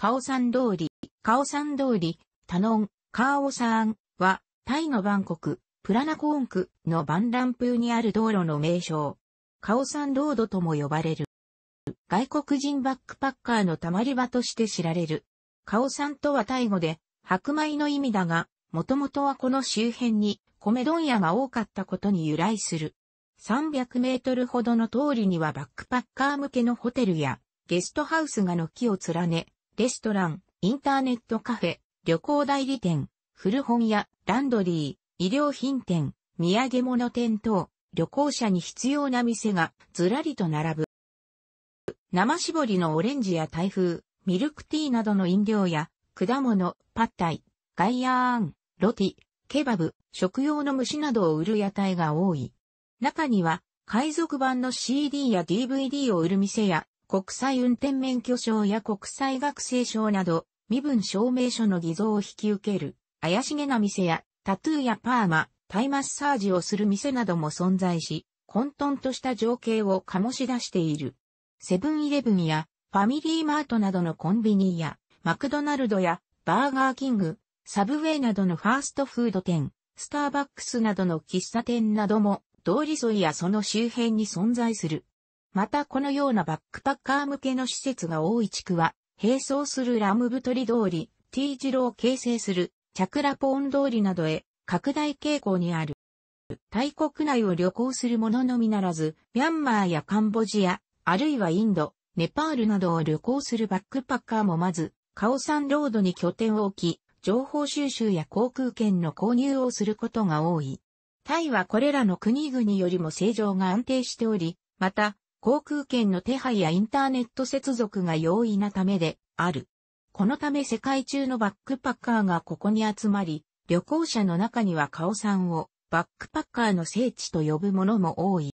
カオサン通り、カオサン通り、タノン、カオサーンは、タイのバンコク、プラナコーンクのバンランプーにある道路の名称。カオサンロードとも呼ばれる。外国人バックパッカーの溜まり場として知られる。カオサンとはタイ語で、白米の意味だが、もともとはこの周辺に米問屋が多かったことに由来する。300メートルほどの通りにはバックパッカー向けのホテルやゲストハウスが軒を連ね、レストラン、インターネットカフェ、旅行代理店、古本屋、ランドリー、医療品店、土産物店等、旅行者に必要な店がずらりと並ぶ。生絞りのオレンジや台風、ミルクティーなどの飲料や、果物、パッタイ、ガイアーン、ロティ、ケバブ、食用の虫などを売る屋台が多い。中には、海賊版の CD や DVD を売る店や、国際運転免許証や国際学生証など、身分証明書の偽造を引き受ける、怪しげな店や、タトゥーやパーマ、タイマッサージをする店なども存在し、混沌とした情景を醸し出している。セブンイレブンや、ファミリーマートなどのコンビニや、マクドナルドや、バーガーキング、サブウェイなどのファーストフード店、スターバックスなどの喫茶店なども、通り沿いやその周辺に存在する。またこのようなバックパッカー向けの施設が多い地区は、並走するラム太り通り、T 字路を形成するチャクラポーン通りなどへ拡大傾向にある。大国内を旅行する者のみならず、ミャンマーやカンボジア、あるいはインド、ネパールなどを旅行するバックパッカーもまず、カオサンロードに拠点を置き、情報収集や航空券の購入をすることが多い。タイはこれらの国々よりも政情が安定しており、また、航空券の手配やインターネット接続が容易なためである。このため世界中のバックパッカーがここに集まり、旅行者の中にはカオさんをバックパッカーの聖地と呼ぶ者も多い。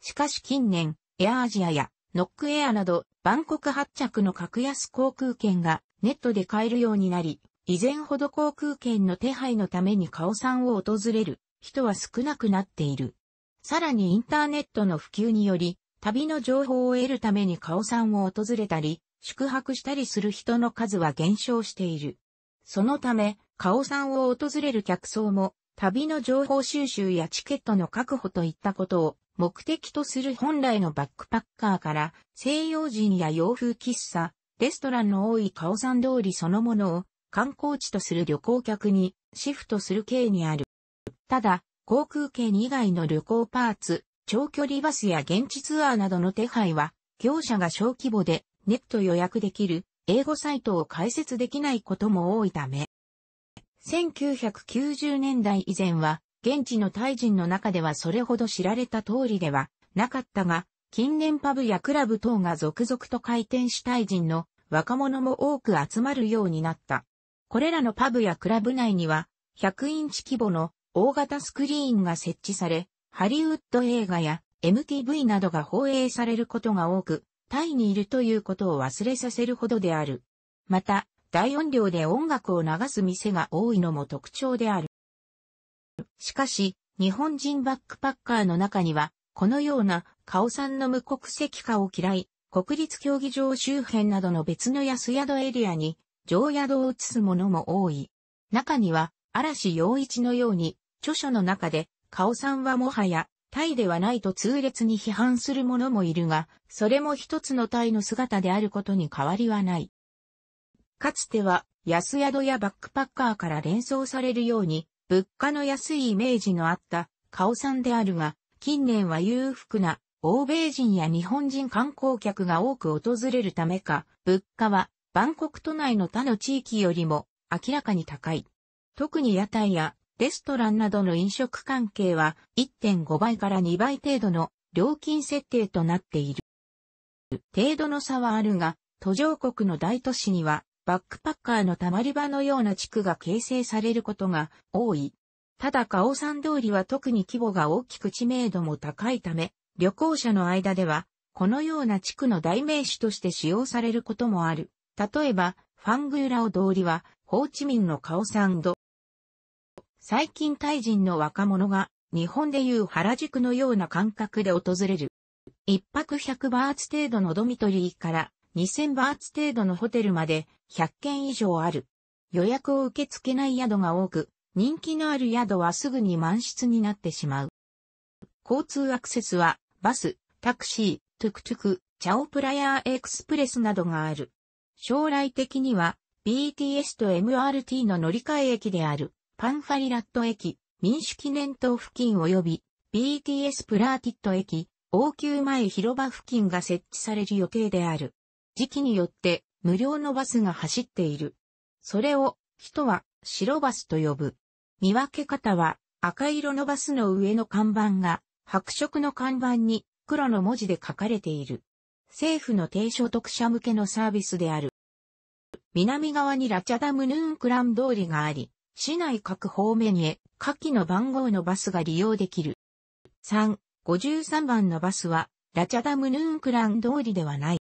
しかし近年、エアアジアやノックエアなど、バンコク発着の格安航空券がネットで買えるようになり、以前ほど航空券の手配のためにカオさんを訪れる人は少なくなっている。さらにインターネットの普及により、旅の情報を得るためにカオさんを訪れたり、宿泊したりする人の数は減少している。そのため、カオさんを訪れる客層も、旅の情報収集やチケットの確保といったことを目的とする本来のバックパッカーから西洋人や洋風喫茶、レストランの多いカオさん通りそのものを観光地とする旅行客にシフトする経にある。ただ、航空券以外の旅行パーツ、長距離バスや現地ツアーなどの手配は、業者が小規模でネット予約できる英語サイトを開設できないことも多いため、1990年代以前は、現地のタイ人の中ではそれほど知られた通りではなかったが、近年パブやクラブ等が続々と開店しタイ人の若者も多く集まるようになった。これらのパブやクラブ内には、100インチ規模の大型スクリーンが設置され、ハリウッド映画や MTV などが放映されることが多く、タイにいるということを忘れさせるほどである。また、大音量で音楽を流す店が多いのも特徴である。しかし、日本人バックパッカーの中には、このような、カオさんの無国籍化を嫌い、国立競技場周辺などの別の安宿エリアに、常宿を移す者も多い。中には、嵐陽一のように、著書の中で、カオさんはもはや、タイではないと痛烈に批判する者もいるが、それも一つのタイの姿であることに変わりはない。かつては、安宿やバックパッカーから連想されるように、物価の安いイメージのあった、カオさんであるが、近年は裕福な、欧米人や日本人観光客が多く訪れるためか、物価は、バンコク都内の他の地域よりも、明らかに高い。特に屋台やレストランなどの飲食関係は1.5倍から2倍程度の料金設定となっている。程度の差はあるが、途上国の大都市にはバックパッカーの溜まり場のような地区が形成されることが多い。ただ、カオサン通りは特に規模が大きく知名度も高いため、旅行者の間では、このような地区の代名詞として使用されることもある。例えば、ファングーラオ通りは、ホーチミンのカオサンド、最近タイ人の若者が日本でいう原宿のような感覚で訪れる。一泊100バーツ程度のドミトリーから2000バーツ程度のホテルまで100件以上ある。予約を受け付けない宿が多く、人気のある宿はすぐに満室になってしまう。交通アクセスはバス、タクシー、トゥクトゥク、チャオプラヤーエクスプレスなどがある。将来的には BTS と MRT の乗り換え駅である。パンファリラット駅、民主記念塔付近及び BTS プラーティット駅、王宮前広場付近が設置される予定である。時期によって無料のバスが走っている。それを人は白バスと呼ぶ。見分け方は赤色のバスの上の看板が白色の看板に黒の文字で書かれている。政府の低所得者向けのサービスである。南側にラチャダムヌーンクラン通りがあり、市内各方面へ下記の番号のバスが利用できる。3、53番のバスは、ラチャダムヌーンクラン通りではない。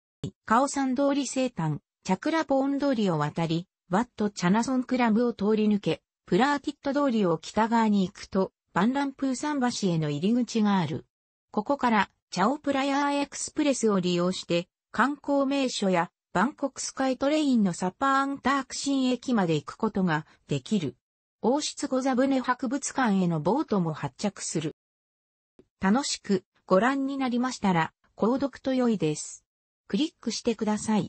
カオサン通り西端、チャクラポーン通りを渡り、ワット・チャナソンクラブを通り抜け、プラーティット通りを北側に行くと、バンランプー桟橋への入り口がある。ここから、チャオプラヤーエクスプレスを利用して、観光名所やバンコクスカイトレインのサパーンタークシン駅まで行くことができる。王室御座船博物館へのボートも発着する。楽しくご覧になりましたら、購読と良いです。クリックしてください。